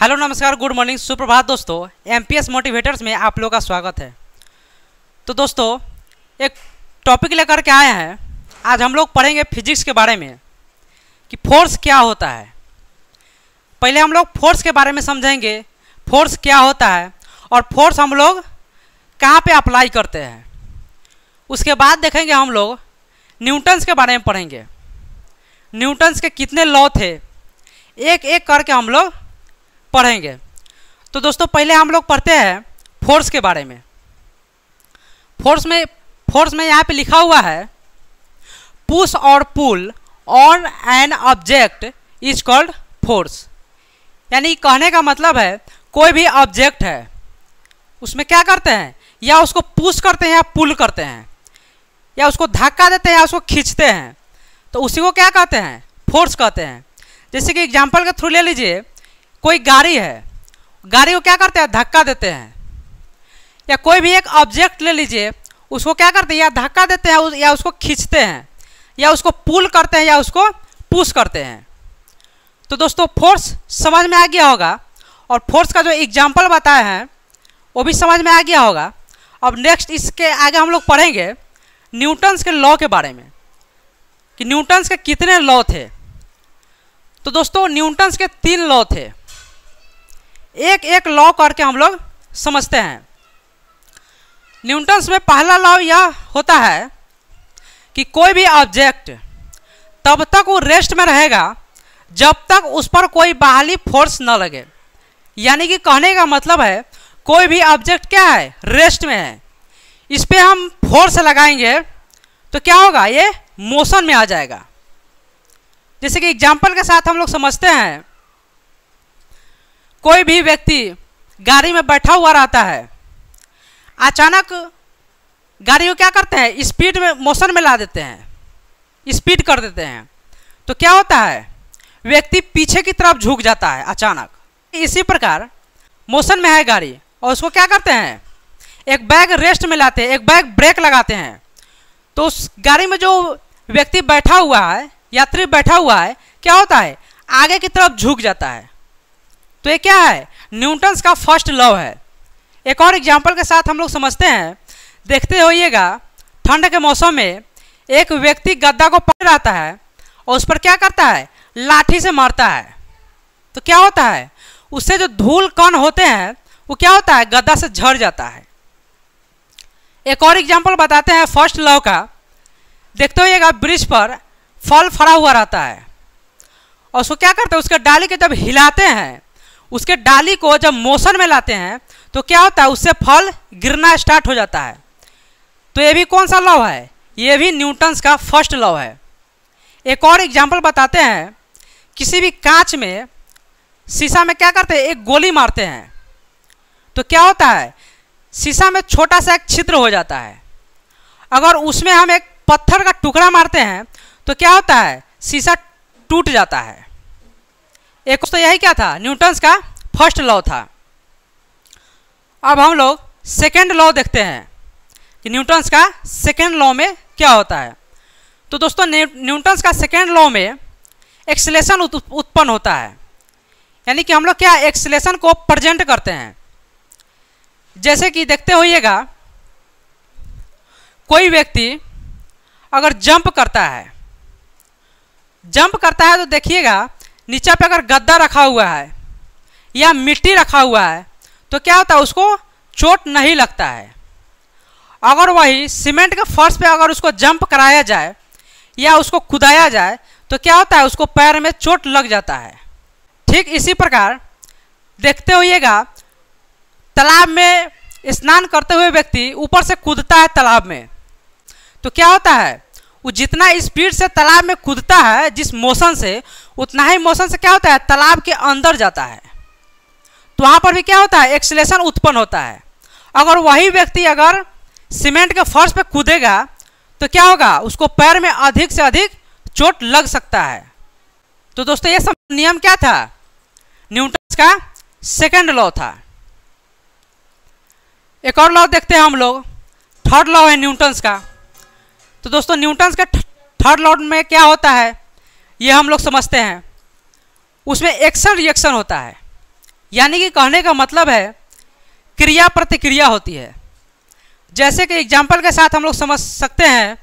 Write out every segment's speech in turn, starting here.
hello नमस्कार good morning सुप्रभात दोस्तों एमपीएस मोटिवेटर्स में आप लोगों का स्वागत है तो दोस्तों एक टॉपिक लेकर के आए हैं आज हम लोग पढ़ेंगे फिजिक्स के बारे में कि फोर्स क्या होता है पहले हम लोग फोर्स के बारे में समझेंगे फोर्स क्या होता है और फोर्स हम लोग कहाँ पे अप्लाई करते हैं उसके बाद देखेंगे हम लोग न्यूटन्स के बारे में पढ़ेंगे न्यूटन्स के कितने लॉ थे एक एक करके हम लोग पढ़ेंगे तो दोस्तों पहले हम लोग पढ़ते हैं फोर्स के बारे में फोर्स में फोर्स में यहाँ पे लिखा हुआ है पुश और pull on an object is called force यानी कहने का मतलब है कोई भी ऑब्जेक्ट है उसमें क्या करते हैं या उसको पुश करते हैं या पुल करते हैं या उसको धक्का देते हैं या उसको खींचते हैं तो उसी को क्या कहते हैं फोर्स कहते हैं जैसे कि एग्जाम्पल के थ्रू ले लीजिए कोई गाड़ी है गाड़ी को क्या करते हैं धक्का देते हैं या कोई भी एक ऑब्जेक्ट ले लीजिए उसको क्या करते हैं या धक्का देते हैं या उसको खींचते हैं या उसको पुल करते हैं या उसको पुश करते हैं तो दोस्तों फोर्स समझ में आ गया होगा और फोर्स का जो एग्जाम्पल बताए हैं वो भी समझ में आ गया होगा अब नेक्स्ट इसके आगे हम लोग पढ़ेंगे न्यूटन्स के लॉ के बारे में कि न्यूटन्स के कितने लॉ थे तो दोस्तों न्यूटन्स के तीन लॉ थे एक एक लॉ करके हम लोग समझते हैं न्यूटन्स में पहला लॉ यह होता है कि कोई भी ऑब्जेक्ट तब तक वो रेस्ट में रहेगा जब तक उस पर कोई बाहरी फोर्स न लगे यानी कि कहने का मतलब है कोई भी ऑब्जेक्ट क्या है रेस्ट में है इस पर हम फोर्स लगाएंगे तो क्या होगा ये मोशन में आ जाएगा जैसे कि एग्जाम्पल के साथ हम लोग समझते हैं कोई भी व्यक्ति गाड़ी में बैठा हुआ रहता है अचानक गाड़ी को क्या करते हैं स्पीड में मोशन में ला देते हैं स्पीड कर देते हैं तो क्या होता है व्यक्ति पीछे की तरफ झुक जाता है अचानक इसी प्रकार मोशन में है गाड़ी और उसको क्या करते हैं एक बैग रेस्ट में लाते हैं एक बैग ब्रेक लगाते हैं तो उस गाड़ी में जो व्यक्ति बैठा हुआ है यात्री बैठा हुआ है क्या होता है आगे की तरफ झुक जाता है तो ये क्या है न्यूटन्स का फर्स्ट लॉ है एक और एग्जाम्पल के साथ हम लोग समझते हैं देखते होइएगा ठंड के मौसम में एक व्यक्ति गद्दा को पकड़ रहता है और उस पर क्या करता है लाठी से मारता है तो क्या होता है उससे जो धूल कण होते हैं वो क्या होता है गद्दा से झड़ जाता है एक और एग्जाम्पल बताते हैं फर्स्ट लॉ का देखते होइएगा ब्रिज पर फल फरा हुआ रहता है और उसको क्या करते हैं उसके डाली के जब हिलाते हैं उसके डाली को जब मोशन में लाते हैं तो क्या होता है उससे फल गिरना स्टार्ट हो जाता है तो ये भी कौन सा लॉ है ये भी न्यूटन्स का फर्स्ट लॉ है एक और एग्जाम्पल बताते हैं किसी भी कांच में शीशा में क्या करते हैं एक गोली मारते हैं तो क्या होता है शीशा में छोटा सा एक छिद्र हो जाता है अगर उसमें हम एक पत्थर का टुकड़ा मारते हैं तो क्या होता है शीशा टूट जाता है एक तो यही क्या था न्यूटन्स का फर्स्ट लॉ था अब हम लोग सेकेंड लॉ देखते हैं कि न्यूटन्स का सेकेंड लॉ में क्या होता है तो दोस्तों न्यूटन्स का सेकेंड लॉ में एक्सलेशन उत्पन्न होता है यानी कि हम लोग क्या एक्सलेशन को प्रजेंट करते हैं जैसे कि देखते होइएगा कोई व्यक्ति अगर जंप करता है जंप करता है तो देखिएगा नीचा पे अगर गद्दा रखा हुआ है या मिट्टी रखा हुआ है तो क्या होता है उसको चोट नहीं लगता है अगर वही सीमेंट के फर्श पे अगर उसको जंप कराया जाए या उसको खुदाया जाए तो क्या होता है उसको पैर में चोट लग जाता है ठीक इसी प्रकार देखते होइएगा तालाब में स्नान करते हुए व्यक्ति ऊपर से कूदता है तालाब में तो क्या होता है वो जितना स्पीड से तालाब में कूदता है जिस मोशन से उतना ही मोशन से क्या होता है तालाब के अंदर जाता है तो वहाँ पर भी क्या होता है एक्सलेशन उत्पन्न होता है अगर वही व्यक्ति अगर सीमेंट के फर्श पर कूदेगा तो क्या होगा उसको पैर में अधिक से अधिक चोट लग सकता है तो दोस्तों ये सब नियम क्या था न्यूटन का सेकेंड लॉ था एक और लॉ देखते हैं हम लोग थर्ड लॉ है न्यूटन्स का तो दोस्तों न्यूटन्स के थर्ड लॉ में क्या होता है ये हम लोग समझते हैं उसमें एक्शन रिएक्शन होता है यानी कि कहने का मतलब है क्रिया प्रतिक्रिया होती है जैसे कि एग्जाम्पल के साथ हम लोग समझ सकते हैं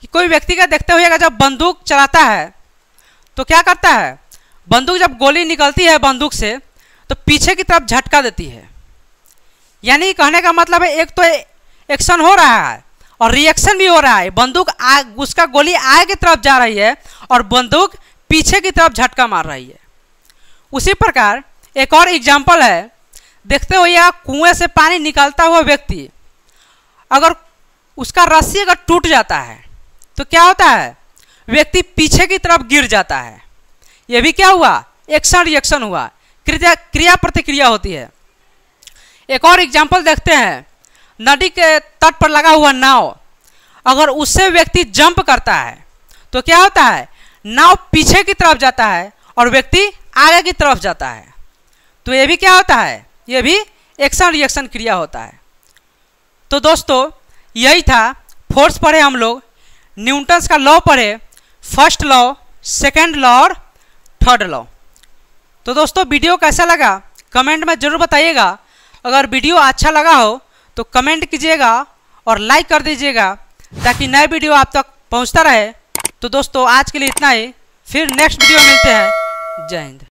कि कोई व्यक्ति का देखते हुए अगर जब बंदूक चलाता है तो क्या करता है बंदूक जब गोली निकलती है बंदूक से तो पीछे की तरफ झटका देती है यानी कहने का मतलब है एक तो एक्शन हो रहा है और रिएक्शन भी हो रहा है बंदूक आग उसका गोली आगे की तरफ जा रही है और बंदूक पीछे की तरफ झटका मार रही है उसी प्रकार एक और एग्जाम्पल है देखते हो यह कुएं से पानी निकलता हुआ व्यक्ति अगर उसका रस्सी अगर टूट जाता है तो क्या होता है व्यक्ति पीछे की तरफ गिर जाता है यह भी क्या हुआ एक्शन रिएक्शन हुआ क्रिया क्रिया प्रतिक्रिया होती है एक और एग्जाम्पल देखते हैं नदी के तट पर लगा हुआ नाव अगर उससे व्यक्ति जंप करता है तो क्या होता है नाव पीछे की तरफ जाता है और व्यक्ति आगे की तरफ जाता है तो ये भी क्या होता है ये भी एक्शन रिएक्शन क्रिया होता है तो दोस्तों यही था फोर्स पढ़े हम लोग न्यूटन्स का लॉ पढ़े फर्स्ट लॉ सेकेंड लॉ और थर्ड लॉ तो दोस्तों वीडियो कैसा लगा कमेंट में ज़रूर बताइएगा अगर वीडियो अच्छा लगा हो तो कमेंट कीजिएगा और लाइक कर दीजिएगा ताकि नए वीडियो आप तक पहुंचता रहे तो दोस्तों आज के लिए इतना ही फिर नेक्स्ट वीडियो मिलते हैं जय हिंद